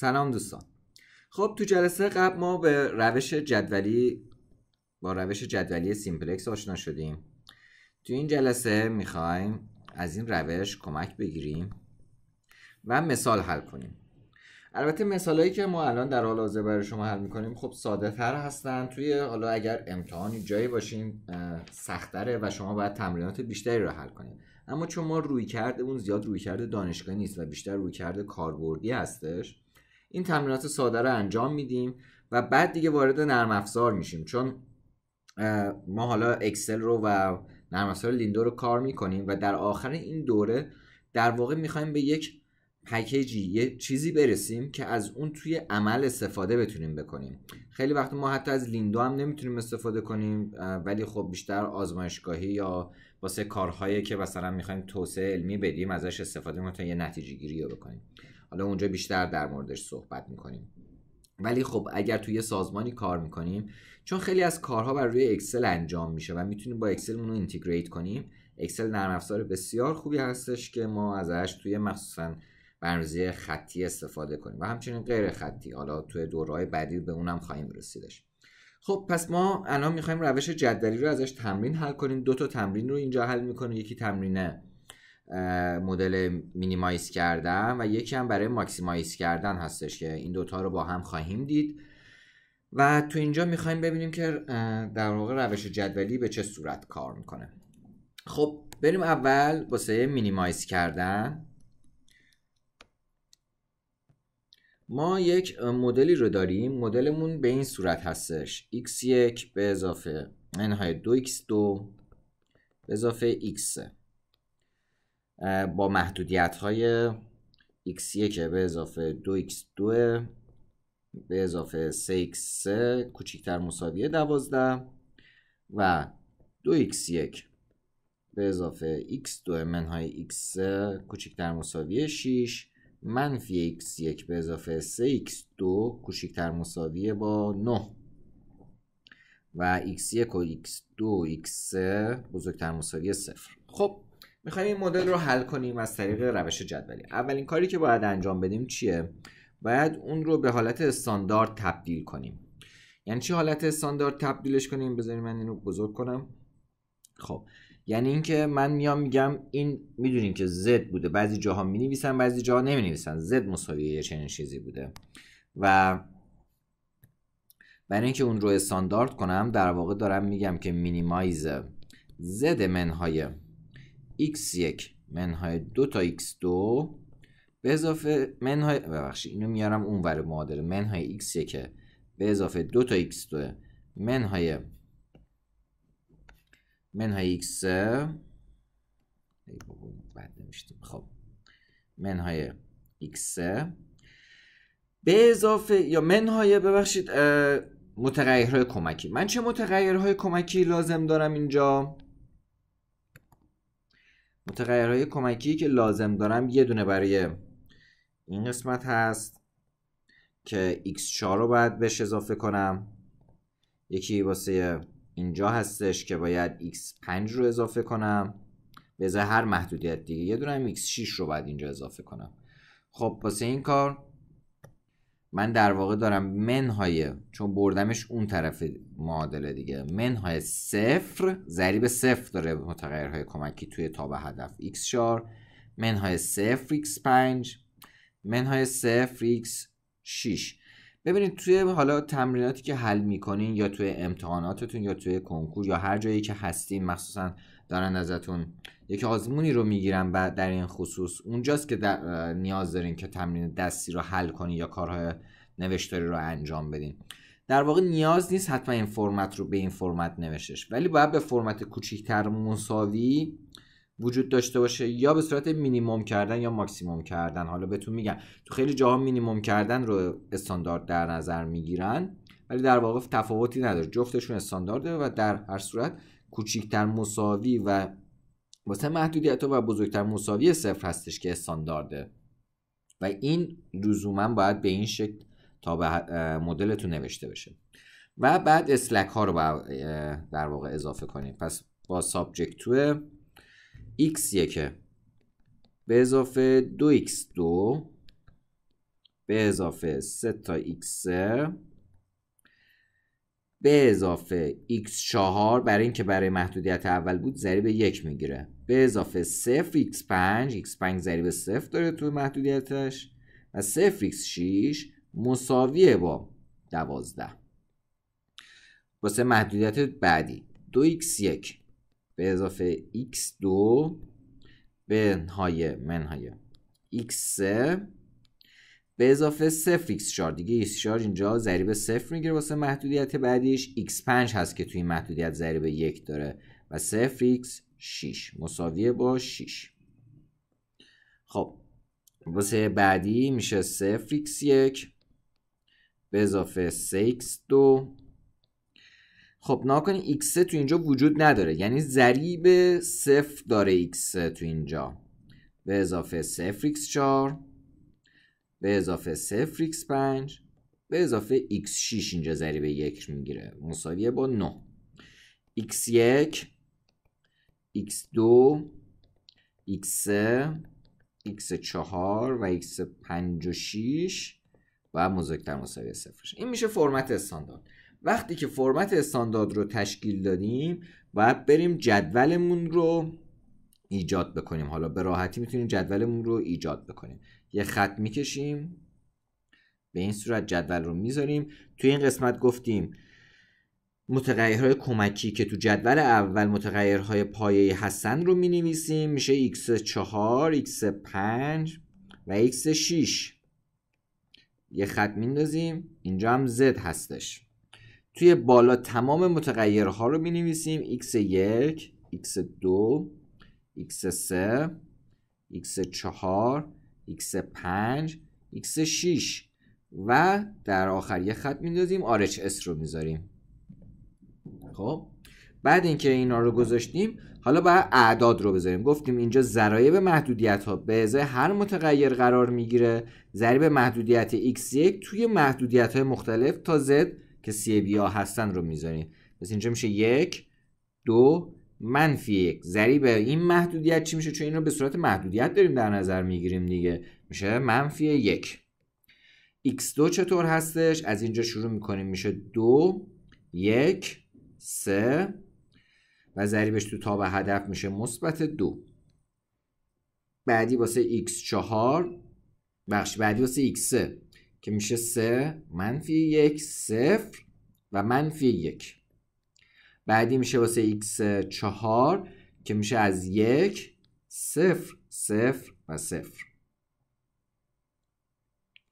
سلام دوستان خب تو جلسه قبل ما به روش جدولی با روش جدولی سیمپلکس آشنا شدیم تو این جلسه میخوایم از این روش کمک بگیریم و مثال حل کنیم البته مثالهایی که ما الان در حال حاضر برای شما حل میکنیم خب ساده تر هستن توی حالا اگر امتحانی جایی باشین سختره و شما باید تمرینات بیشتری رو حل کنید اما چون ما روی کرده اون زیاد روی کرده دانشگاه نیست و بیشتر روی کاربردی هستش این تمرینات ساده رو انجام میدیم و بعد دیگه وارد نرم افزار میشیم چون ما حالا اکسل رو و نرم افزار لیندو رو کار میکنیم و در آخر این دوره در واقع میخوایم به یک پکیجی یه چیزی برسیم که از اون توی عمل استفاده بتونیم بکنیم خیلی وقت ما حتی از لیندو هم نمیتونیم استفاده کنیم ولی خب بیشتر آزمایشگاهی یا واسه کارهایی که مثلا میخوایم توسعه علمی بدیم ازش استفاده کنیم تا یه نتیجه گیری رو بکنیم حالا اونجا بیشتر در موردش صحبت میکنیم ولی خب اگر توی یه سازمانی کار میکنیم چون خیلی از کارها بر روی اکسل انجام میشه و میتونیم با اکسل رو اینتگریت کنیم اکسل نرم افزار بسیار خوبی هستش که ما ازش توی مخصوصا برنامه‌ریزی خطی استفاده کنیم و همچنین غیر خطی حالا توی دورهای بعدی به اونم خواهیم رسیدش خب پس ما الان میخوایم روش جدولی رو ازش تمرین حل کنیم دو تا تمرین رو اینجا حل میکنیم یکی تمرین مدل مینیمایز کردن و یکی هم برای ماکسیمایز کردن هستش که این دوتا رو با هم خواهیم دید و تو اینجا میخوایم ببینیم که در واقع روش جدولی به چه صورت کار میکنه خب بریم اول واسه مینیمایز کردن ما یک مدلی رو داریم مدلمون به این صورت هستش x1 به اضافه های 2x2 به اضافه x با محدودیت های x1 به اضافه 2x2 به اضافه 3x3 کوچکتر مساوی 12 و 2x1 به اضافه x2 منهای x3 کوچکتر مساوی 6 منفی x1 به اضافه 3x2 کوچکتر مساوی با 9 و x1 و x2 و x3 بزرگتر مساوی 0 خب میخوایم این مدل رو حل کنیم از طریق روش جدولی اولین کاری که باید انجام بدیم چیه باید اون رو به حالت استاندارد تبدیل کنیم یعنی چی حالت استاندارد تبدیلش کنیم بذاریم من اینو بزرگ کنم خب یعنی اینکه من میام میگم این میدونیم که زد بوده بعضی جاها می نویسن بعضی جاها نمی نویسن z مساوی چنین چیزی بوده و برای اینکه اون رو استاندارد کنم در واقع دارم میگم که مینیمایز z منهای x1 منهای 2 تا x2 به اضافه منهای ببخشید اینو میارم اون ور معادله منهای x1 به اضافه 2 تا x2 منهای منهای x بعد نمیشتیم خب منهای x به اضافه یا منهای ببخشید متغیرهای کمکی من چه متغیرهای کمکی لازم دارم اینجا متغیرهای کمکی که لازم دارم یه دونه برای این قسمت هست که x4 رو باید بهش اضافه کنم یکی واسه اینجا هستش که باید x5 رو اضافه کنم به هر محدودیت دیگه یه دونه هم x6 رو باید اینجا اضافه کنم خب واسه این کار من در واقع دارم منهای چون بردمش اون طرف معادله دیگه منهای صفر ضریب صفر داره متغیرهای کمکی توی تاب هدف x شار منهای صفر x 5 منهای صفر x 6 ببینید توی حالا تمریناتی که حل میکنین یا توی امتحاناتتون یا توی کنکور یا هر جایی که هستین مخصوصا دارن ازتون یک آزمونی رو میگیرن بعد در این خصوص اونجاست که در نیاز دارین که تمرین دستی رو حل کنی یا کارهای نوشتاری رو انجام بدین در واقع نیاز نیست حتما این فرمت رو به این فرمت نوشتش ولی باید به فرمت کوچیکتر مساوی وجود داشته باشه یا به صورت مینیمم کردن یا ماکسیموم کردن حالا بهتون میگم تو خیلی جاها مینیمم کردن رو استاندارد در نظر میگیرن ولی در واقع تفاوتی نداره جفتشون استاندارده و در هر صورت کوچیکتر مساوی و واسه محدودیت و بزرگتر مساوی صفر هستش که استاندارده و این لزوما باید به این شکل تا به مدلتون نوشته بشه و بعد اسلک ها رو در واقع اضافه کنیم پس با سابجکت تو x یکه به اضافه 2x2 به اضافه 3 تا x3 به اضافه x4 برای اینکه برای محدودیت اول بود ضریب یک میگیره به اضافه 0 x5 x5 ضریب 0 داره تو محدودیتش و 0 x6 مساویه با 12 واسه محدودیت بعدی 2x1 به اضافه x2 به نهای منهای x3 به اضافه 0 x شار دیگه x شار اینجا ضریب 0 میگیره واسه محدودیت بعدیش x5 هست که توی محدودیت ضریب 1 داره و 0 x 6 مساوی با 6 خب واسه بعدی میشه 0 x 1 به اضافه 3 x 2 خب ناکنی x تو اینجا وجود نداره یعنی ضریب 0 داره x تو اینجا به اضافه 0 x 4 به اضافه 0 x 5 به اضافه x 6 اینجا ضریب یک میگیره مساویه با 9 x 1 x 2 x 3 x 4 و x 5 و 6 و بزرگتر مساوی صفرش این میشه فرمت استاندارد وقتی که فرمت استاندارد رو تشکیل دادیم باید بریم جدولمون رو ایجاد بکنیم حالا به راحتی میتونیم جدولمون رو ایجاد بکنیم یه خط میکشیم به این صورت جدول رو میذاریم توی این قسمت گفتیم متغیرهای کمکی که تو جدول اول متغیرهای پایه هستن رو مینویسیم میشه x4, x5 و x6 یه خط میندازیم اینجا هم z هستش توی بالا تمام متغیرها رو مینویسیم x1, x2, x3, x4 x5 x6 و در آخر یه خط میندازیم RHS رو میذاریم خب بعد اینکه اینا رو گذاشتیم حالا باید اعداد رو بذاریم گفتیم اینجا ضرایب محدودیت ها به ازای هر متغیر قرار میگیره ضریب محدودیت x1 توی محدودیت های مختلف تا z که سی ها هستن رو میذاریم پس اینجا میشه یک دو منفی یک ضریب این محدودیت چی میشه چون این رو به صورت محدودیت داریم در نظر میگیریم دیگه میشه منفی یک x2 چطور هستش از اینجا شروع میکنیم میشه دو یک سه و ضریبش تو تاب هدف میشه مثبت دو بعدی واسه x4 بخش بعدی واسه x3 که میشه سه منفی یک صفر و منفی یک بعدی میشه واسه x4 که میشه از یک صفر صفر و صفر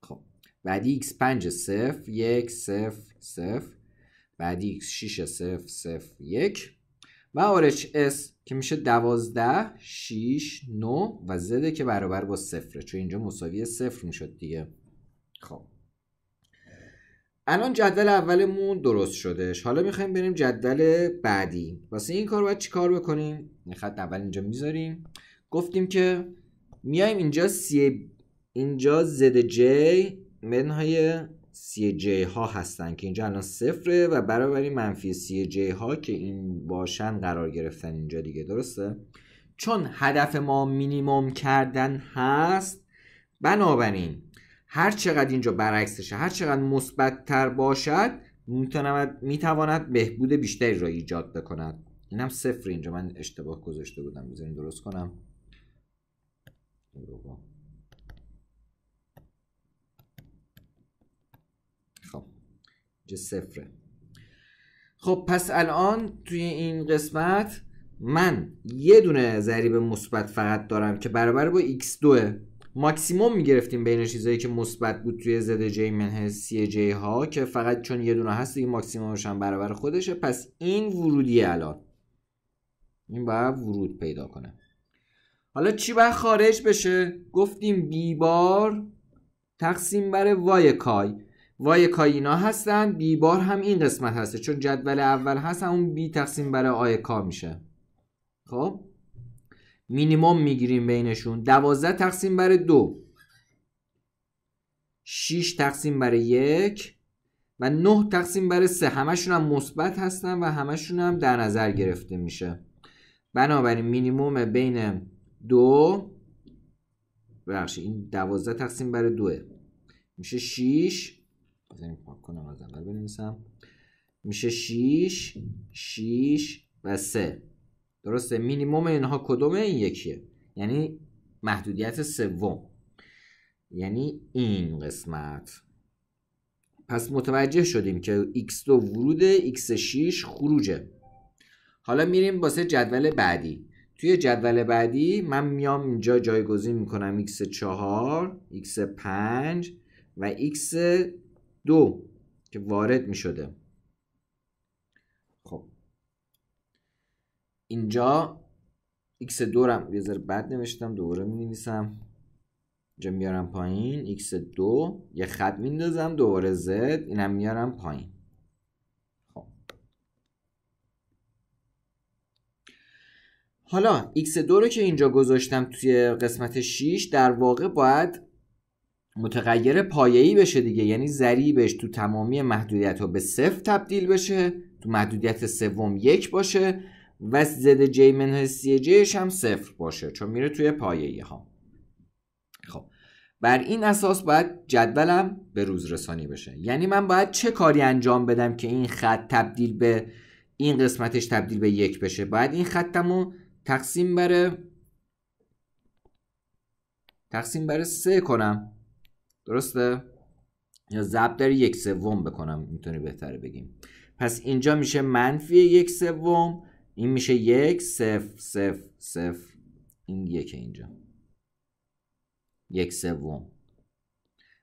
خب بعدی x5 صفر یک صفر صفر بعدی x6 صفر صفر یک و اس که میشه دوازده 6 نو و زده که برابر با صفره چون اینجا مساوی صفر میشد دیگه خب الان جدول اولمون درست شدش حالا میخوایم بریم جدول بعدی واسه این کار باید چیکار بکنیم این خط اول اینجا میذاریم گفتیم که میایم اینجا سی اینجا زد جی منهای سی جی ها هستن که اینجا الان صفره و برابری منفی سی جی ها که این باشن قرار گرفتن اینجا دیگه درسته چون هدف ما مینیمم کردن هست بنابراین هر چقدر اینجا برعکسشه هر چقدر مثبتتر باشد میتواند میتواند بهبود بیشتری را ایجاد بکند اینم صفر اینجا من اشتباه گذاشته بودم بذارین درست کنم خب اینجا صفره خب پس الان توی این قسمت من یه دونه ضریب مثبت فقط دارم که برابر با x2 ماکسیموم میگرفتیم بین چیزایی که مثبت بود توی زد جی منه سی جی ها که فقط چون یه دونه هست دیگه ماکسیمومش هم برابر خودشه پس این ورودی الان این باید ورود پیدا کنه حالا چی باید خارج بشه گفتیم بی بار تقسیم بر وای کای وای کای اینا هستن بی بار هم این قسمت هسته چون جدول اول هست اون بی تقسیم بر آی کا میشه خب مینیمم میگیریم بینشون 12 تقسیم بر 2 6 تقسیم بر 1 و 9 تقسیم بر 3 همشون هم مثبت هستن و همشون هم در نظر گرفته میشه بنابراین مینیمم بین 2 ببخشید این 12 تقسیم بر 2 میشه 6 بزنیم پاک کنم از اول بنویسم میشه 6 6 و 3 درسته مینیموم اینها کدومه این یکیه یعنی محدودیت سوم یعنی این قسمت پس متوجه شدیم که x2 ورود x6 خروجه حالا میریم واسه جدول بعدی توی جدول بعدی من میام اینجا جایگزین میکنم x4 x5 و x2 که وارد میشده اینجا x 2 هم یه ذره بد نوشتم دوباره می نویسم اینجا میارم پایین x 2 یه خط میندازم دوباره z اینم میارم پایین خب. حالا x 2 رو که اینجا گذاشتم توی قسمت 6 در واقع باید متغیر پایه‌ای بشه دیگه یعنی ضریبش تو تمامی محدودیت ها به صفر تبدیل بشه تو محدودیت سوم یک باشه و زد جی سی جیش هم صفر باشه چون میره توی پایه ها خب بر این اساس باید جدولم به روز رسانی بشه یعنی من باید چه کاری انجام بدم که این خط تبدیل به این قسمتش تبدیل به یک بشه باید این خطمو تقسیم بره تقسیم بر سه کنم درسته؟ یا ضرب در یک سوم بکنم میتونی بهتره بگیم پس اینجا میشه منفی یک سوم این میشه یک صفر صفر صفر این یک اینجا یک سوم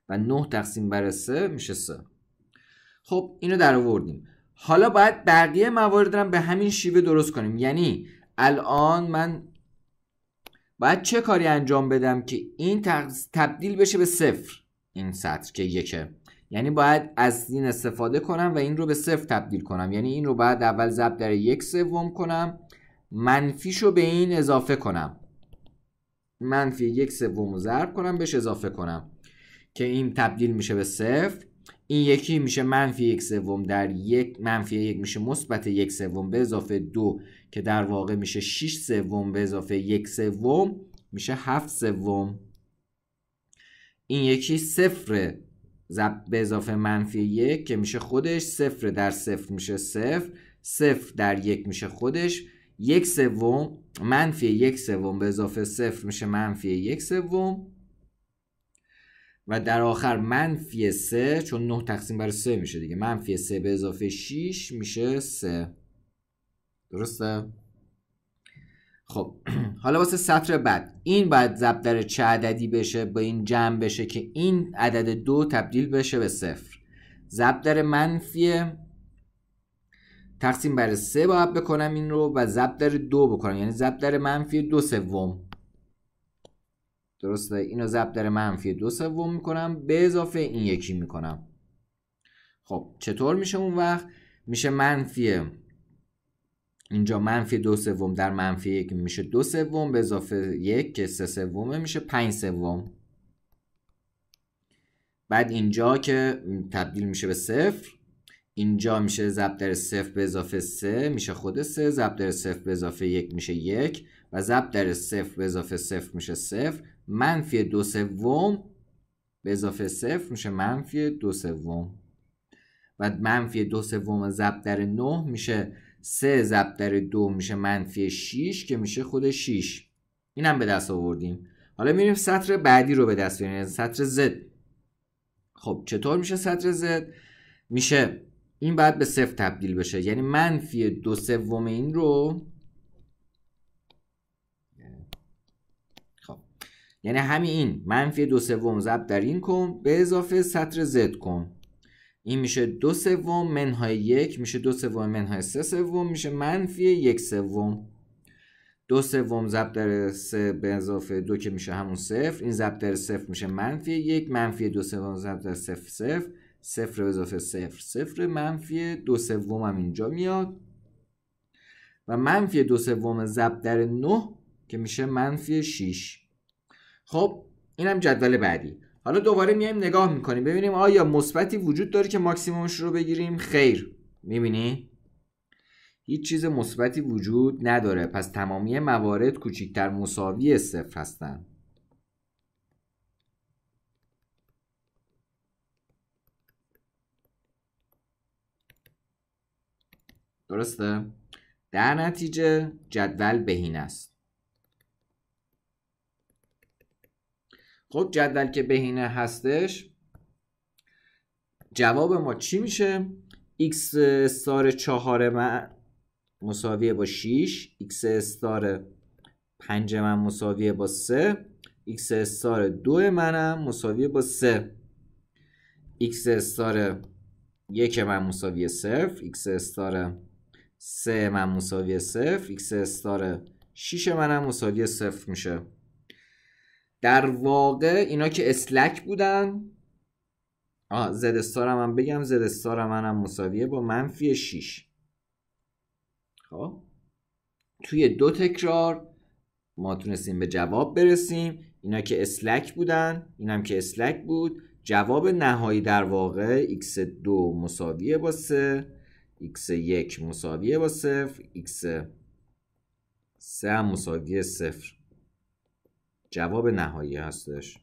و نه تقسیم بر سه میشه سه خب اینو در آوردیم حالا باید بقیه موارد رو به همین شیوه درست کنیم یعنی الان من باید چه کاری انجام بدم که این تبدیل بشه به صفر این سطر که یکه یعنی باید از این استفاده کنم و این رو به صفر تبدیل کنم یعنی این رو باید اول ضرب در یک سوم کنم منفیش رو به این اضافه کنم منفی یک سوم رو ضرب کنم بهش اضافه کنم که این تبدیل میشه به صفر این یکی میشه منفی یک سوم در یک منفی یک میشه مثبت یک سوم به اضافه دو که در واقع میشه 6 سوم به اضافه یک سوم میشه هفت سوم این یکی صفر ضرب به اضافه منفی یک که میشه خودش صفر در صفر میشه صفر صفر در یک میشه خودش یک سوم منفی یک سوم به اضافه صفر میشه منفی یک سوم و در آخر منفی سه چون نه تقسیم بر سه میشه دیگه منفی سه به اضافه 6 میشه سه درسته؟ خب حالا واسه سطر بعد این باید زبدر در چه عددی بشه با این جمع بشه که این عدد دو تبدیل بشه به صفر زبدر در منفی تقسیم بر سه باید بکنم این رو و زبدر در دو بکنم یعنی زبدر در منفی دو سوم درسته اینو زبدر در منفی دو سوم میکنم به اضافه این یکی میکنم خب چطور میشه اون وقت میشه منفی اینجا منفی دو سوم در منفی یک میشه دو سوم به اضافه یک که سه سومه میشه پنج سوم بعد اینجا که تبدیل میشه به صفر اینجا میشه ضرب در صفر به اضافه سه میشه خود سه ضرب در صفر به اضافه یک میشه یک و ضرب در صفر به اضافه صفر میشه صفر منفی دو سوم به اضافه صفر میشه منفی دو سوم و منفی دو سوم ضرب در نه میشه 3 ضرب در 2 میشه منفی 6 که میشه خود 6 اینم به دست آوردیم حالا میریم سطر بعدی رو به دست بیاریم یعنی سطر Z خب چطور میشه سطر Z میشه این بعد به صفر تبدیل بشه یعنی منفی دو سوم این رو خب یعنی همین این منفی دو سوم ضرب در این کن به اضافه سطر Z کن این میشه دو سوم منهای یک میشه دو سوم منهای سه سوم میشه منفی یک سوم دو سوم ضرب در سه به اضافه دو که میشه همون صفر این ضرب در صفر میشه منفی یک منفی دو سوم ضرب در صفر صفر صفر به اضافه صفر صفر منفی دو سوم هم اینجا میاد و منفی دو سوم ضرب در نه که میشه منفی 6 خب اینم جدول بعدی حالا دوباره میایم نگاه میکنیم ببینیم آیا مثبتی وجود داره که ماکسیمومش رو بگیریم خیر میبینی هیچ چیز مثبتی وجود نداره پس تمامی موارد کوچکتر مساوی صفر هستن درسته در نتیجه جدول بهین است خب جدول که بهینه هستش جواب ما چی میشه x استار 4 من مساویه با 6 x استار 5 من مساوی با 3 x استار 2 منم مساوی با 3 x استار 1 من مساوی 0 x استار 3 من مساوی 0 x استار 6 منم مساوی 0 میشه در واقع اینا که اسلک بودن آه زد استارم هم بگم زد استار هم مساویه با منفی 6 خب توی دو تکرار ما تونستیم به جواب برسیم اینا که اسلک بودن اینم که اسلک بود جواب نهایی در واقع x2 مساویه با 3 x1 مساویه با 0 x3 هم مساویه 0 جواب نهایی هستش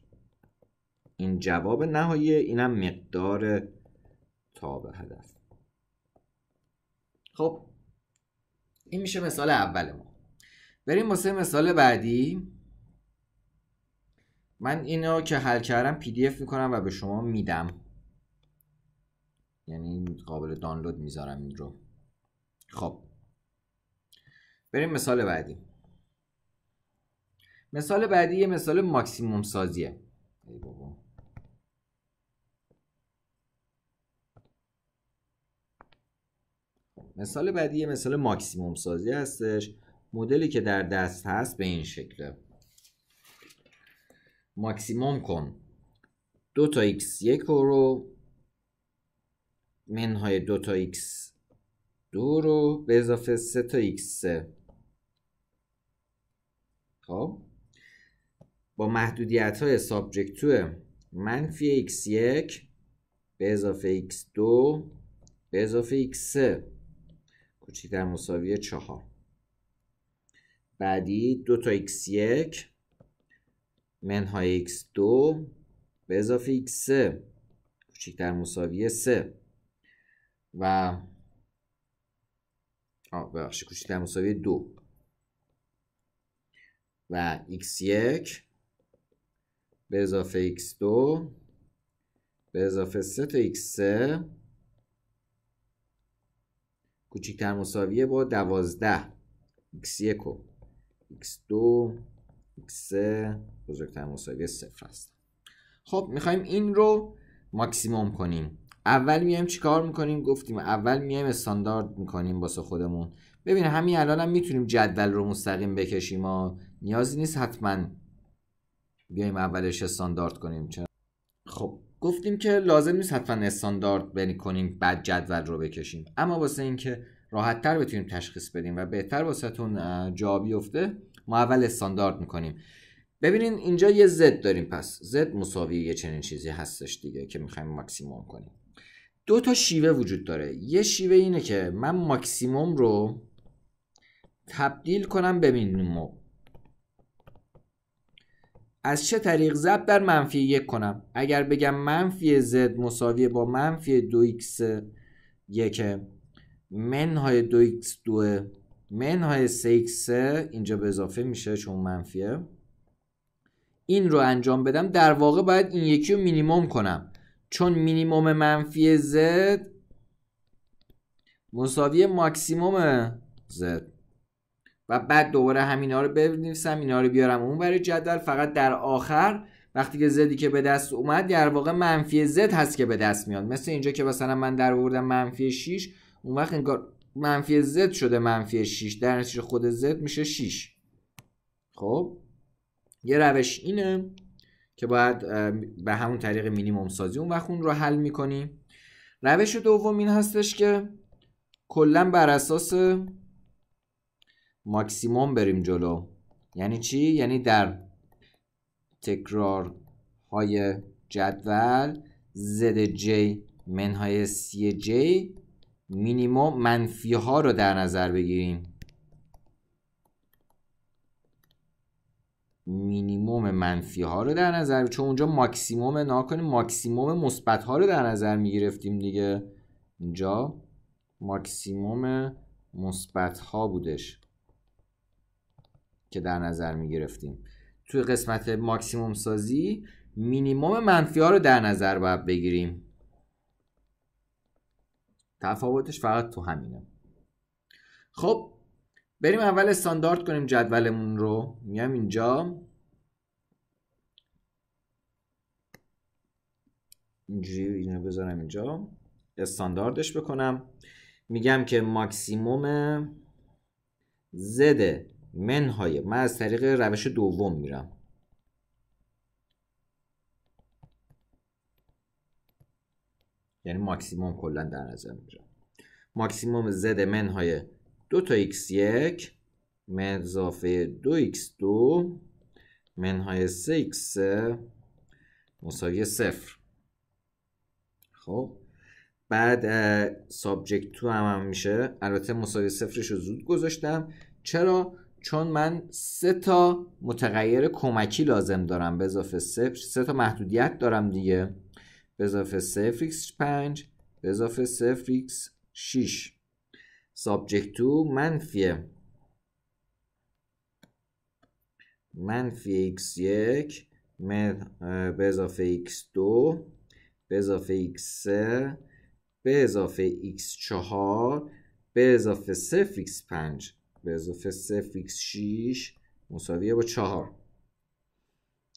این جواب نهایی اینم مقدار به هدف خب این میشه مثال اول ما بریم واسه مثال بعدی من اینو که حل کردم پی دی اف میکنم و به شما میدم یعنی قابل دانلود میذارم این رو خب بریم مثال بعدی مثال بعدی یه مثال ماکسیموم سازیه مثال بعدی یه مثال ماکسیموم سازی هستش مدلی که در دست هست به این شکله ماکسیموم کن دو تا x یک رو منهای دو تا x دو رو به اضافه سه تا x سه خب محدودیت های سابجکت تو منفی x1 به اضافه x2 به اضافه x3 کوچکتر مساوی 4 بعدی دو تا x1 منهای x2 به اضافه x3 کوچکتر مساوی 3 و آه ببخشید کوچکتر مساوی 2 و x1 به اضافه x2 به اضافه 3 تا x3 کوچکتر مساویه با 12 x1 و x2 x3 بزرگتر مساویه 0 است خب میخوایم این رو ماکسیموم کنیم اول میایم چیکار میکنیم گفتیم اول میایم استاندارد میکنیم واسه خودمون ببین همین الانم هم میتونیم جدول رو مستقیم بکشیم ما نیازی نیست حتما بیایم اولش استاندارد کنیم چرا خب گفتیم که لازم نیست حتما استاندارد بنی کنیم بعد جدول رو بکشیم اما واسه اینکه تر بتونیم تشخیص بدیم و بهتر واسهتون جا بیفته ما اول استاندارد میکنیم ببینین اینجا یه زد داریم پس زد مساوی یه چنین چیزی هستش دیگه که میخوایم ماکسیموم کنیم دو تا شیوه وجود داره یه شیوه اینه که من ماکسیموم رو تبدیل کنم به مینیموم از چه طریق ضرب در منفی یک کنم اگر بگم منفی z مساوی با منفی دو x یکه منهای 2x دوه منهای سه x اینجا به اضافه میشه چون منفیه این رو انجام بدم در واقع باید این یکی رو مینیموم کنم چون مینیموم منفی زد مساوی ماکسیموم زد و بعد دوباره همینا رو بنویسم اینا رو بیارم اون برای جدول فقط در آخر وقتی که زدی که به دست اومد در واقع منفی زد هست که به دست میاد مثل اینجا که مثلا من در آوردم منفی 6 اون وقت انگار منفی زد شده منفی 6 در نتیجه خود زد میشه 6 خب یه روش اینه که باید به همون طریق مینیمم سازی اون وقت اون رو حل میکنیم روش دوم این هستش که کلا بر اساس ماکسیموم بریم جلو یعنی چی؟ یعنی در تکرار های جدول زد جی منهای سی جی مینیموم منفی ها رو در نظر بگیریم مینیموم منفی ها رو در نظر چون اونجا ماکسیموم ناکنیم ماکسیموم مثبت ها رو در نظر می گرفتیم دیگه اینجا ماکسیموم مثبت ها بودش که در نظر می گرفتیم توی قسمت ماکسیموم سازی مینیموم منفی ها رو در نظر باید بگیریم تفاوتش فقط تو همینه خب بریم اول استاندارد کنیم جدولمون رو میام اینجا اینجوری اینو بذارم اینجا استانداردش بکنم میگم که ماکسیموم زده منهای من از طریق روش دوم میرم یعنی ماکسیموم کلا در نظر میگیرم ماکسیموم زد منهای 2 تا x1 من اضافه x2 منهای 3 x مساوی صفر خب بعد سابجکت تو هم, هم میشه البته مساوی صفرش رو زود گذاشتم چرا چون من سه تا متغیر کمکی لازم دارم به اضافه صفر سه تا محدودیت دارم دیگه به اضافه صفر x 5 به اضافه صفر x 6 سابجکت تو منفی منفی x1 به اضافه x2 به اضافه x3 به اضافه x4 به اضافه 0 x5 به اضافه 3 x 6 مساویه با 4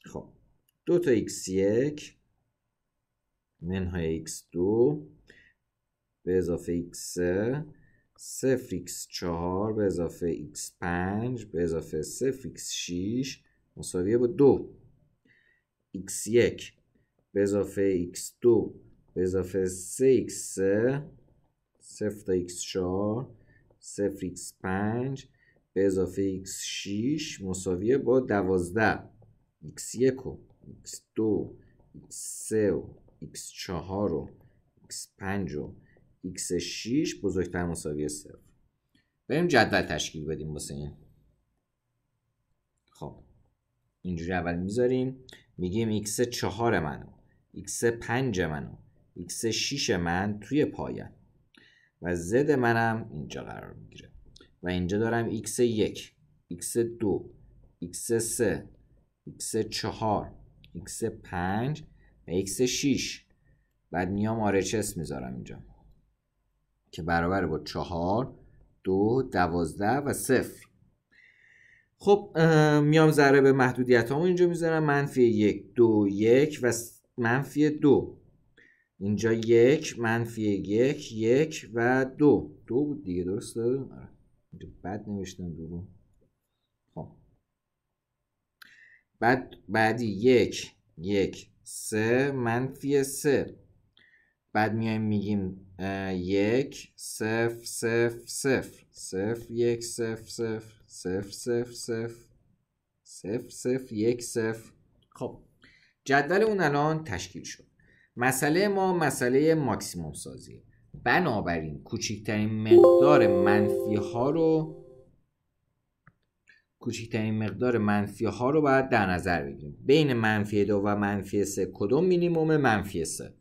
خب 2 تا x1 منهای x2 به اضافه x3 0 x4 به اضافه x5 به اضافه 0 x6 مساویه با 2 x1 به اضافه x2 به اضافه 3x3 0 تا x4 0x5 به اضافه x6 مساوی با 12 x1 و x2 و x3 و x4 و x5 و x6 بزرگتر مساوی 0 بریم جدول تشکیل بدیم واسه این خب اینجوری اول میذاریم میگیم x4 منو x5 منو x6 من توی پایه و زد منم اینجا قرار میگیره و اینجا دارم x1 x2 x3 x4 x5 و x6 بعد میام RHS میذارم اینجا که برابر با 4 2 12 و 0 خب میام ذره به محدودیت همون اینجا میذارم منفی 1 2 1 و منفی 2 اینجا یک منفی یک یک و دو دو بود دیگه درست آره اینجا بد نوشتم دو خب بعد بعدی یک یک سه منفی سه بعد میایم میگیم یک سف سف سف سف یک سف سف سف سف سف سف سف یک سف خب جدول اون الان تشکیل شد مسئله ما مسئله ماکسیموم سازیه بنابراین کوچکترین مقدار منفی ها رو کوچکترین مقدار منفی ها رو باید در نظر بگیریم بین منفی دو و منفی سه کدوم مینیموم منفی سه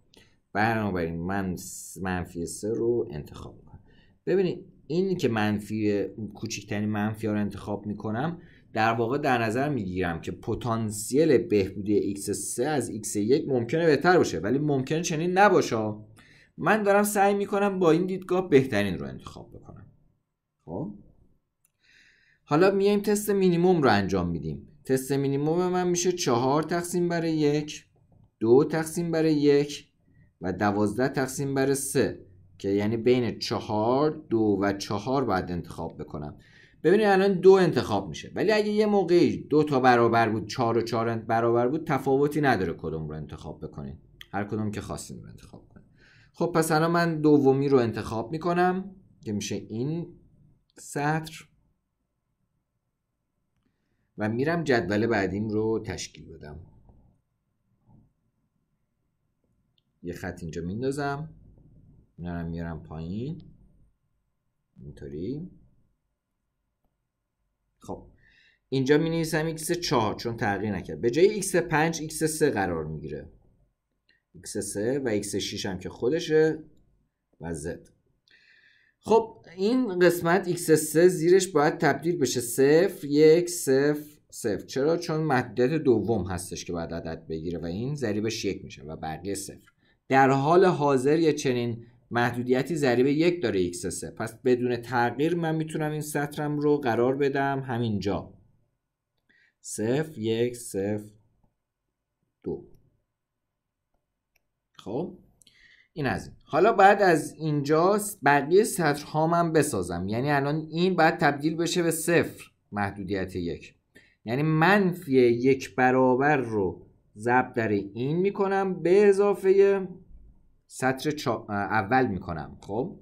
بنابراین من منفی سه رو انتخاب میکنم ببینید این که منفی کوچکترین منفی ها رو انتخاب میکنم در واقع در نظر میگیرم که پتانسیل بهبودی x3 از x1 ممکنه بهتر باشه ولی ممکن چنین نباشه من دارم سعی میکنم با این دیدگاه بهترین رو انتخاب بکنم خب حالا میایم تست مینیموم رو انجام میدیم تست مینیموم من میشه 4 تقسیم بر یک دو تقسیم بر یک و 12 تقسیم بر سه که یعنی بین 4 دو و چهار بعد انتخاب بکنم ببینید الان دو انتخاب میشه ولی اگه یه موقعی دو تا برابر بود چهار و چهار برابر بود تفاوتی نداره کدوم رو انتخاب بکنید هر کدوم که خواستین رو انتخاب کنید خب پس الان من دومی رو انتخاب میکنم که میشه این سطر و میرم جدول بعدیم رو تشکیل بدم یه خط اینجا میندازم میرم میارم پایین اینطوری خب اینجا می نویسم x4 چون تغییر نکرد به جای x5 x3 قرار میگیره x3 و x6 هم که خودشه و z خب این قسمت x3 زیرش باید تبدیل بشه 0 1 0 0 چرا چون محدودیت دوم هستش که باید عدد بگیره و این ضریبش 1 میشه و بقیه 0 در حال حاضر یه چنین محدودیتی ضریب یک داره x سه پس بدون تغییر من میتونم این سطرم رو قرار بدم همینجا صفر یک صفر دو خب این از این حالا بعد از اینجا بقیه سطرها من بسازم یعنی الان این باید تبدیل بشه به صفر محدودیت یک یعنی منفی یک برابر رو ضرب در این میکنم به اضافه سطر چا... اول میکنم خب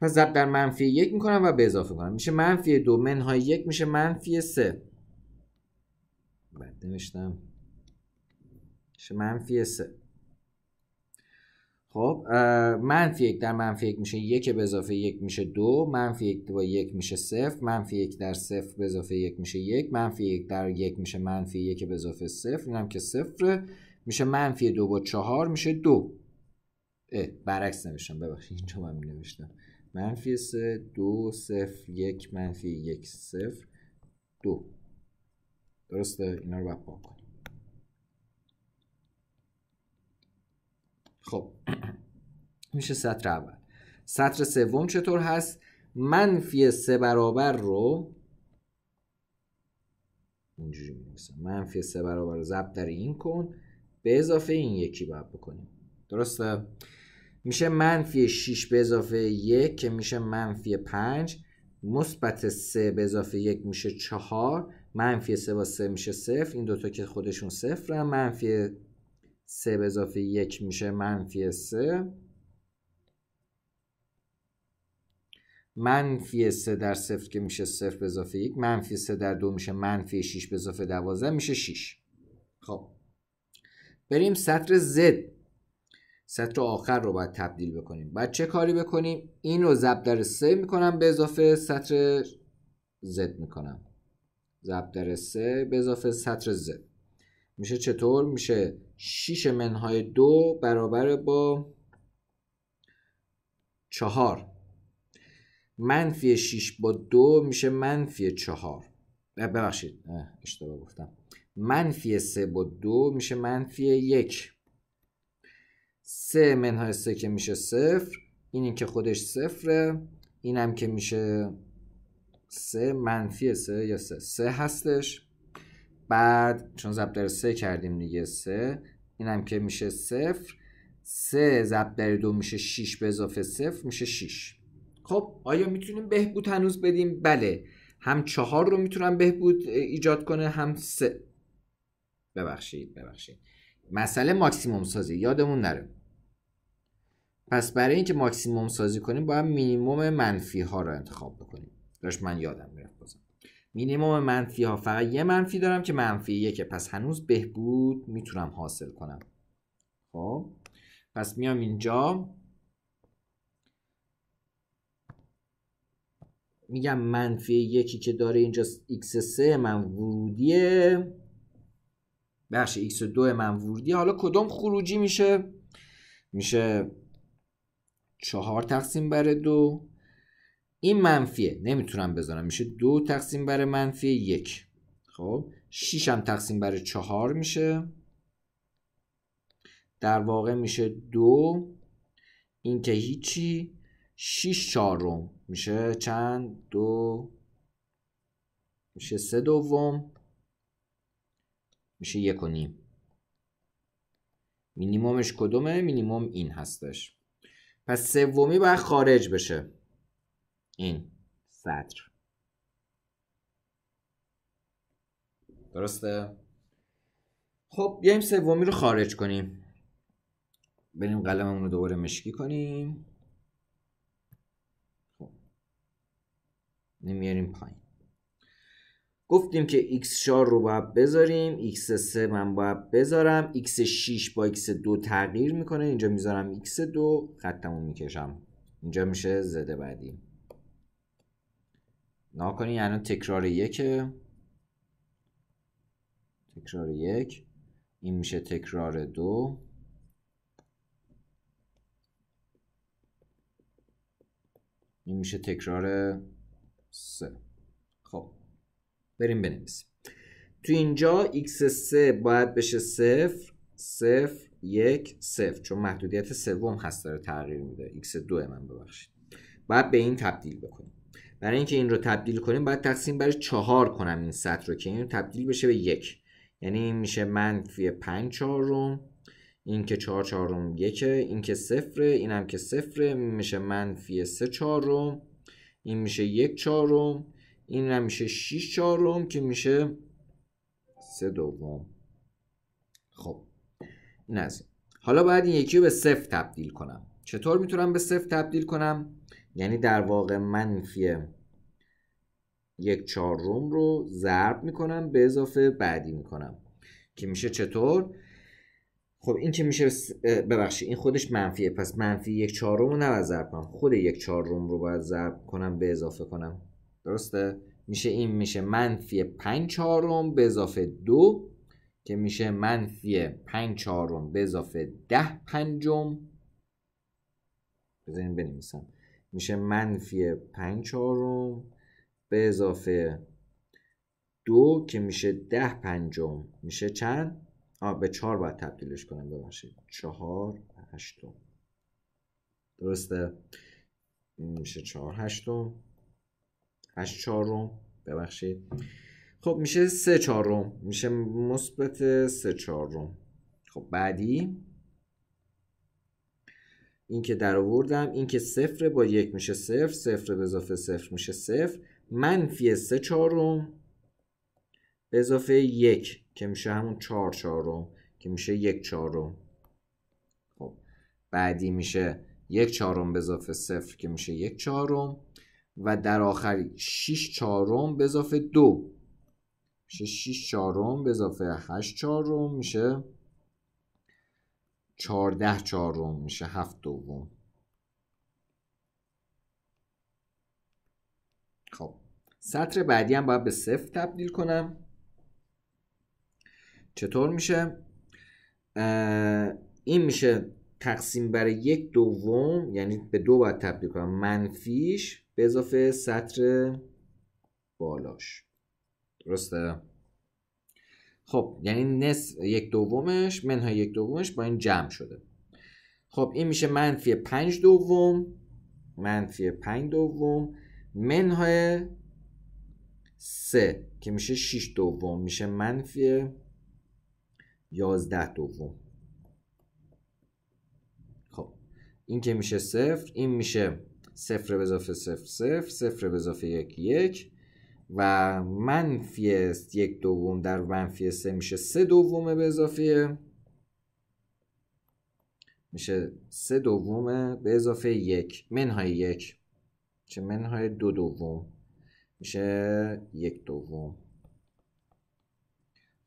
پس ضرب در منفی یک میکنم و به اضافه کنم میشه منفی دو منهای یک میشه منفی سه بعد نوشتم میشه منفی سه خب منفی یک در منفی یک میشه یک به اضافه یک میشه دو منفی یک با یک میشه صفر منفی یک در صفر به اضافه یک میشه یک منفی یک در یک میشه منفی یک به اضافه صفر اینم که صفر میشه منفی دو با چهار میشه دو برعکس نوشتم ببخشید اینجا من می نوشتم منفی سه دو صفر یک منفی یک صفر دو درسته اینا رو باید پاک کنیم خب میشه سطر اول سطر سوم چطور هست منفی سه برابر رو اینجوری می‌نویسم منفی سه برابر رو ضبط در این کن به اضافه این یکی باید بکنیم درسته میشه منفی 6 به اضافه 1 که میشه منفی 5 مثبت 3 به اضافه 1 میشه 4 منفی 3 با 3 میشه 0 این دوتا که خودشون صفرن منفی 3 به اضافه 1 میشه منفی 3 منفی 3 در 0 که میشه 0 به اضافه 1 منفی 3 در 2 میشه منفی 6 به اضافه 12 میشه 6 خب بریم سطر زد سطر آخر رو باید تبدیل بکنیم باید چه کاری بکنیم این رو ضرب در سه میکنم به اضافه سطر زد میکنم ضرب در سه به اضافه سطر زد میشه چطور میشه 6 منهای دو برابر با چهار منفی 6 با دو میشه منفی چهار ببخشید اشتباه گفتم منفی سه با دو میشه منفی یک سه منهای سه که میشه صفر این که خودش صفره اینم که میشه سه منفی سه یا سه سه هستش بعد چون ضرب در کردیم دیگه سه اینم که میشه صفر سه ضرب در میشه 6 به اضافه صفر میشه 6 خب آیا میتونیم بهبود هنوز بدیم بله هم چهار رو میتونم بهبود ایجاد کنه هم سه ببخشید ببخشید مسئله ماکسیموم سازی یادمون نره پس برای اینکه ماکسیموم سازی کنیم باید مینیموم منفی ها رو انتخاب بکنیم داشت من یادم میرفت بازم مینیموم منفی ها فقط یه منفی دارم که منفی یکه پس هنوز بهبود میتونم حاصل کنم خب پس میام اینجا میگم منفی یکی که داره اینجا x3 من ورودیه بخش x2 منوردی حالا کدوم خروجی میشه میشه چهار تقسیم بر دو این منفیه نمیتونم بذارم میشه دو تقسیم بر منفی یک خب 6 هم تقسیم بر چهار میشه در واقع میشه دو این که هیچی 6 چهارم میشه چند دو میشه سه دوم میشه یک و نیم مینیمومش کدومه مینیموم این هستش پس سومی باید خارج بشه این سطر درسته خب بیایم سومی رو خارج کنیم بریم قلممون رو دوباره مشکی کنیم خب. نمیاریم پایین گفتیم که x4 رو باید بذاریم x3 من باید بذارم x6 با x2 تغییر میکنه اینجا میذارم x2 رو میکشم اینجا میشه زده بعدی ناکنی یعنی تکرار یکه تکرار یک این میشه تکرار دو این میشه تکرار سه بریم بنویسیم تو اینجا x3 باید بشه 0 0 1 0 چون محدودیت سوم هست داره تغییر میده x2 من ببخشید باید به این تبدیل بکنیم برای اینکه این رو تبدیل کنیم باید تقسیم بر 4 کنم این سطر رو که این رو تبدیل بشه به 1 یعنی این میشه منفی 5 چهارم این که 4 چهارم 1 این که 0 اینم که 0 میشه منفی 3 چهارم این میشه یک چهارم این نمیشه میشه 6 چهارم که میشه 3 دوم خب این حالا باید این یکی رو به صفر تبدیل کنم چطور میتونم به صفر تبدیل کنم یعنی در واقع منفی یک روم رو ضرب میکنم به اضافه بعدی میکنم که میشه چطور خب این که میشه ببخشید این خودش منفیه پس منفی یک چهارم رو نه ضرب کنم خود یک چهارم رو باید ضرب کنم به اضافه کنم درسته میشه این میشه منفی پنج چهارم به اضافه دو که میشه منفی پنج چهارم به اضافه 10 پنجم بذارین بنویسم میشه منفی پنج چهارم به اضافه دو که میشه 10 پنجم میشه چند آه به چهار باید تبدیلش کنم ببخشید چهار هشتم درسته میشه چهار هشتم 8 4 روم ببخشید خب میشه 3 4 روم میشه مثبت 3 4 روم خب بعدی این که در آوردم این که صفر با 1 میشه صفر صفر به اضافه صفر میشه صفر منفی 3 4 روم به اضافه یک که میشه همون 4 4 روم که میشه 1 4 خب بعدی میشه یک چهارم به اضافه صفر که میشه یک چهارم و در آخری 6 چهارم به اضافه 2 میشه 6 چهارم به اضافه 8 چهارم میشه 14 چهارم میشه 7 دوم خب سطر بعدی هم باید به صفر تبدیل کنم چطور میشه این میشه تقسیم بر یک دوم یعنی به دو باید تبدیل کنم منفیش به اضافه سطر بالاش درسته خب یعنی نصف یک دومش منهای یک دومش با این جمع شده خب این میشه منفی پنج دوم منفی پنج دوم منهای سه که میشه 6 دوم میشه منفی یازده دوم خب این که میشه صفر این میشه صفر به اضافه صفر صفر صفر به اضافه یک یک و منفی یک دوم در منفی سه میشه سه دوم به اضافه میشه سه دوم به اضافه یک منهای یک چه منهای دو دوم میشه یک دوم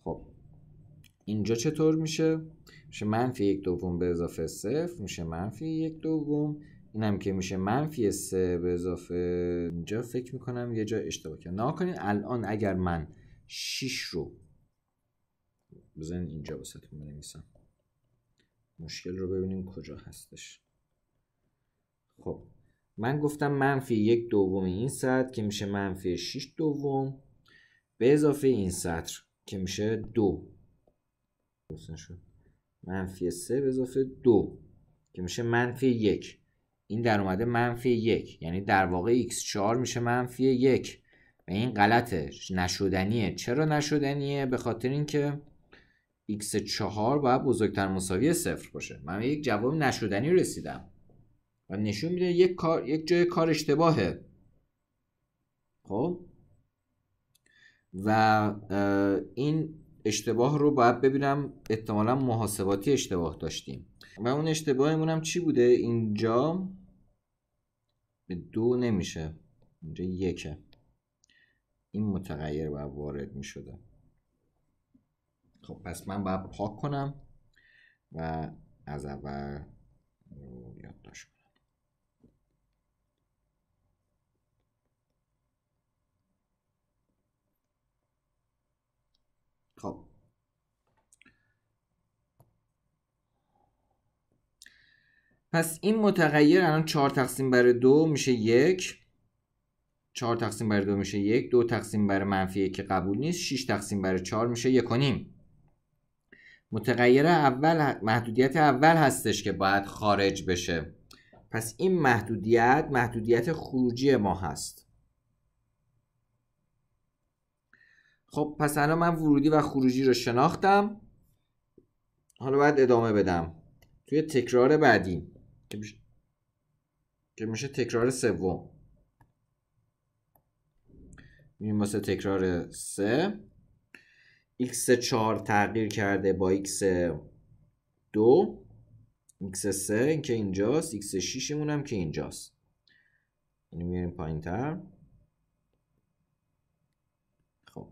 خب اینجا چطور میشه؟ میشه منفی یک دوم به اضافه صفر میشه منفی یک دوم اینم که میشه منفی 3 به اضافه اینجا فکر میکنم یه جا اشتباه کردم نا کنید الان اگر من 6 رو بزن اینجا واسهتون بنویسم مشکل رو ببینیم کجا هستش خب من گفتم منفی یک دوم این سطر که میشه منفی 6 دوم به اضافه این سطر که میشه دو منفی 3 به اضافه دو که میشه منفی یک این در اومده منفی یک یعنی در واقع x4 میشه منفی یک و این غلطه نشدنیه چرا نشدنیه به خاطر اینکه x4 باید بزرگتر مساوی صفر باشه من یک جواب نشدنی رسیدم و نشون میده یک کار یک جای کار اشتباهه خب و این اشتباه رو باید ببینم احتمالا محاسباتی اشتباه داشتیم و اون اشتباهمون هم چی بوده اینجا به دو نمیشه اینجا یکه این متغیر باید وارد میشده خب پس من باید پاک کنم و از اول یادداشت پس این متغیر الان 4 تقسیم بر دو میشه یک 4 تقسیم بر دو میشه یک دو تقسیم بر منفی یک که قبول نیست 6 تقسیم بر 4 میشه یک و نیم متغیر اول محدودیت اول هستش که باید خارج بشه پس این محدودیت محدودیت خروجی ما هست خب پس الان من ورودی و خروجی رو شناختم حالا باید ادامه بدم توی تکرار بعدی که میشه تکرار سوم میریم واسه تکرار سه x 4 تغییر کرده با x 2 x سه این که اینجاست x 6 مون هم که اینجاست اینو میاریم پایین تر خب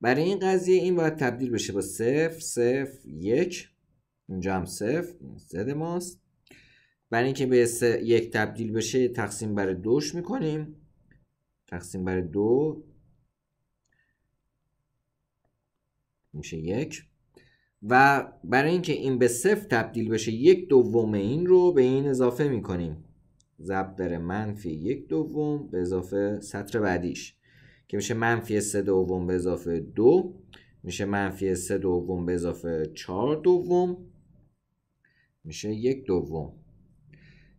برای این قضیه این باید تبدیل بشه با صفر 0 یک اینجا هم 0 زد ماست برای اینکه به یک تبدیل بشه تقسیم بر دوش میکنیم تقسیم بر دو میشه یک و برای اینکه این به صفر تبدیل بشه یک دوم این رو به این اضافه میکنیم ضرب در منفی یک دوم به اضافه سطر بعدیش که میشه منفی سه دوم به اضافه دو میشه منفی سه دوم به اضافه چهار دوم میشه یک دوم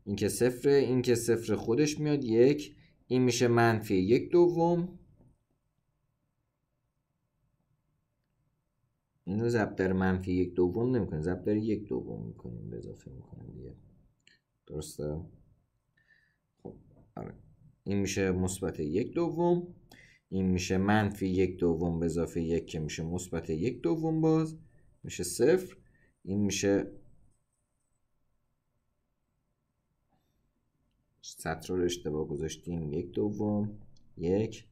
این که صفر این که صفر خودش میاد یک این میشه منفی یک دوم اینو رو در منفی یک دوم نمیکنیم ضرب در یک دوم میکنیم به اضافه میکنیم دیگه درسته خب، آره. این میشه مثبت یک دوم این میشه منفی یک دوم به اضافه یک که میشه مثبت یک دوم باز میشه صفر این میشه سطر رو اشتباه گذاشتیم یک دوم یک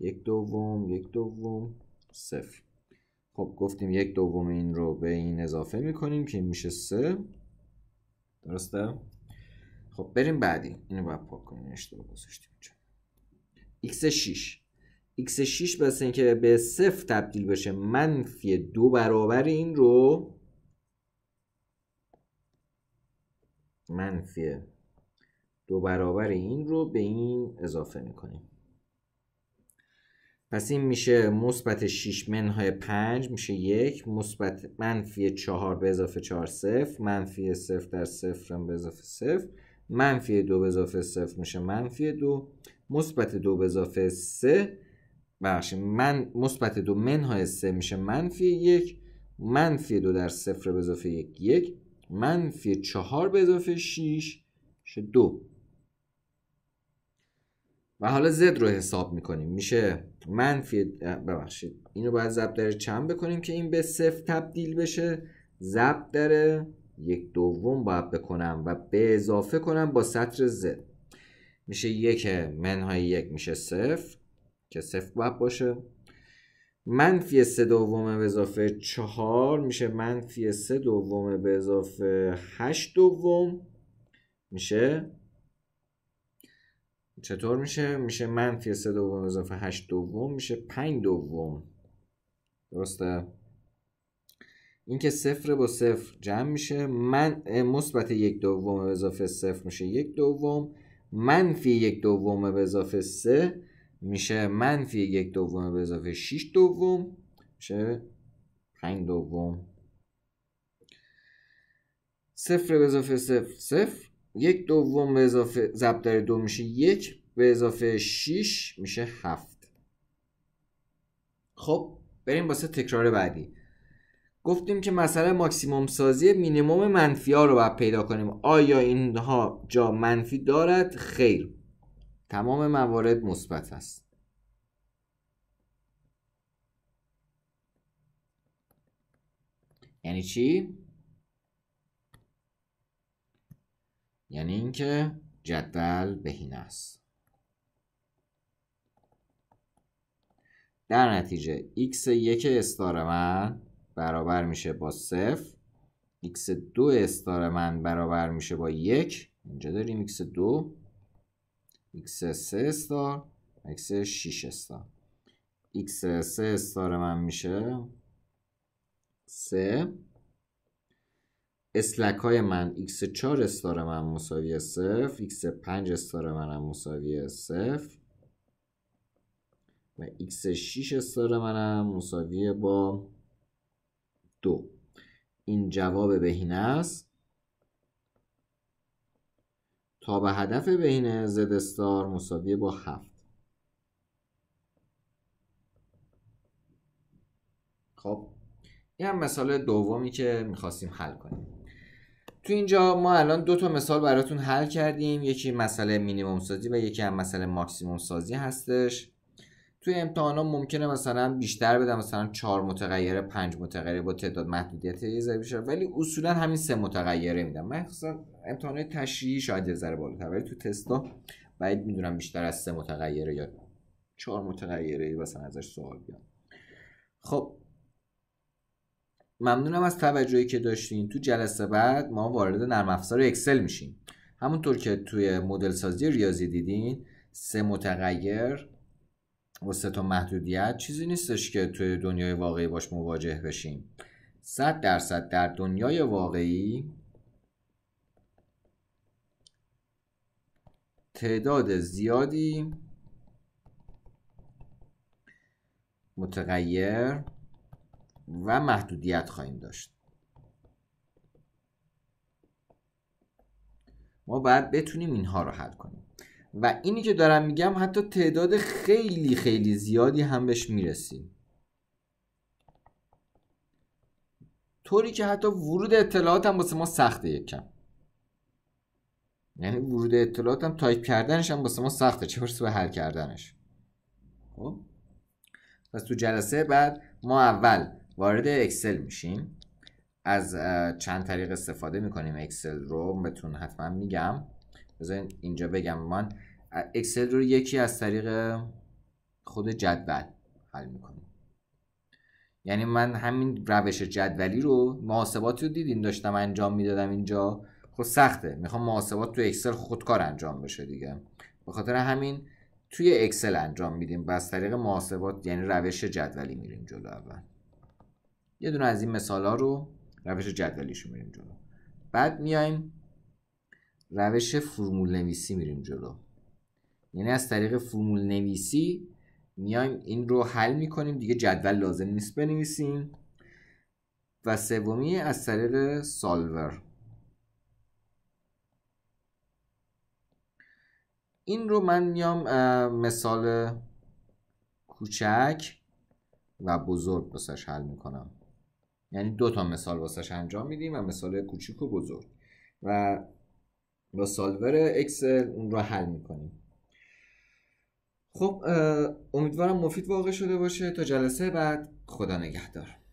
یک دوم یک دوم صفر خب گفتیم یک دوم این رو به این اضافه میکنیم که میشه سه درسته خب بریم بعدی اینو باید پاک کنیم اشتباه گذاشتیم اینجا x 6 x 6 بس اینکه به صفر تبدیل بشه منفی دو برابر این رو منفی دو برابر این رو به این اضافه میکنیم پس این میشه مثبت 6 منهای 5 میشه یک مثبت منفی 4 به اضافه 4 صفر منفی 0 در صفر هم به اضافه 0 منفی 2 به اضافه 0 میشه منفی 2 مثبت 2 به اضافه 3 بخش من مثبت 2 منهای 3 میشه منفی 1 منفی 2 در صفر به اضافه 1 1 منفی 4 به اضافه 6 میشه 2 و حالا زد رو حساب میکنیم میشه منفی ببخشید اینو باید ضرب در چند بکنیم که این به صفر تبدیل بشه ضبط در یک دوم باید بکنم و به اضافه کنم با سطر زد میشه یک منهای یک میشه صفر که صفر باید باشه منفی سه دوم به اضافه چهار میشه منفی سه دوم به اضافه هشت دوم میشه چطور میشه میشه منفی سه دوم اضافه 8 دوم میشه 5 دوم درسته اینکه صفر با صفر جمع میشه من مثبت یک دوم اضافه صفر میشه یک دوم منفی یک دوم به اضافه سه میشه منفی یک دوم به اضافه 6 دوم میشه 5 دوم صفر به اضافه صفر صفر یک دوم به اضافه ضرب دو میشه یک به اضافه 6 میشه هفت خب بریم باسه تکرار بعدی گفتیم که مسئله ماکسیموم سازی مینیموم منفی ها رو باید پیدا کنیم آیا اینها جا منفی دارد خیر تمام موارد مثبت است یعنی چی یعنی اینکه جدول بهینه است در نتیجه x1 استار من برابر میشه با صفر x2 استار من برابر میشه با 1، اینجا داریم x2 x3 استار x6 استار x3 استار من میشه 3 اسلک های من x4 استار من مساوی 0 x5 استار من مساوی 0 و x6 استار منم مساوی با 2 این جواب بهینه است تا به هدف بهینه زد استار مساوی با 7 خب این هم مثال دومی که میخواستیم حل کنیم تو اینجا ما الان دو تا مثال براتون حل کردیم یکی مسئله مینیمم سازی و یکی هم مسئله ماکسیموم سازی هستش تو امتحانا ممکنه مثلا بیشتر بدم مثلا چهار متغیره پنج متغیره با تعداد محدودیت یه ذره ولی اصولا همین سه متغیره میدم من خصوصا امتحانات تشریحی شاید یه ذره بالاتر ولی تو تستا باید میدونم بیشتر از سه متغیره یا چهار متغیره مثلا ازش سوال بیان خب ممنونم از توجهی که داشتین تو جلسه بعد ما وارد نرم افزار اکسل میشیم همونطور که توی مدل سازی ریاضی دیدین سه متغیر و سه تا محدودیت چیزی نیستش که توی دنیای واقعی باش مواجه بشیم 100 درصد در دنیای واقعی تعداد زیادی متغیر و محدودیت خواهیم داشت ما باید بتونیم اینها رو حل کنیم و اینی که دارم میگم حتی تعداد خیلی خیلی زیادی هم بهش میرسیم طوری که حتی ورود اطلاعات هم واسه ما سخته یکم. یعنی ورود اطلاعات هم تایپ کردنش هم واسه ما سخته چه برسه به حل کردنش خب پس تو جلسه بعد ما اول وارد اکسل میشین از چند طریق استفاده میکنیم اکسل رو بهتون حتما میگم بذارین اینجا بگم من اکسل رو یکی از طریق خود جدول حل میکنیم یعنی من همین روش جدولی رو محاسبات رو دیدین داشتم انجام میدادم اینجا خب سخته میخوام محاسبات تو اکسل خودکار انجام بشه دیگه به خاطر همین توی اکسل انجام میدیم و از طریق محاسبات یعنی روش جدولی میریم جلو اول یه دونه از این مثال ها رو روش جدولیش میریم جلو بعد میایم روش فرمول نویسی میریم جلو یعنی از طریق فرمول نویسی میایم این رو حل میکنیم دیگه جدول لازم نیست بنویسیم و سومی از طریق سالور این رو من میام مثال کوچک و بزرگ بسش حل میکنم یعنی دو تا مثال واسش انجام میدیم و مثال کوچیک و بزرگ و با سالور اکسل اون رو حل میکنیم خب امیدوارم مفید واقع شده باشه تا جلسه بعد خدا نگهدار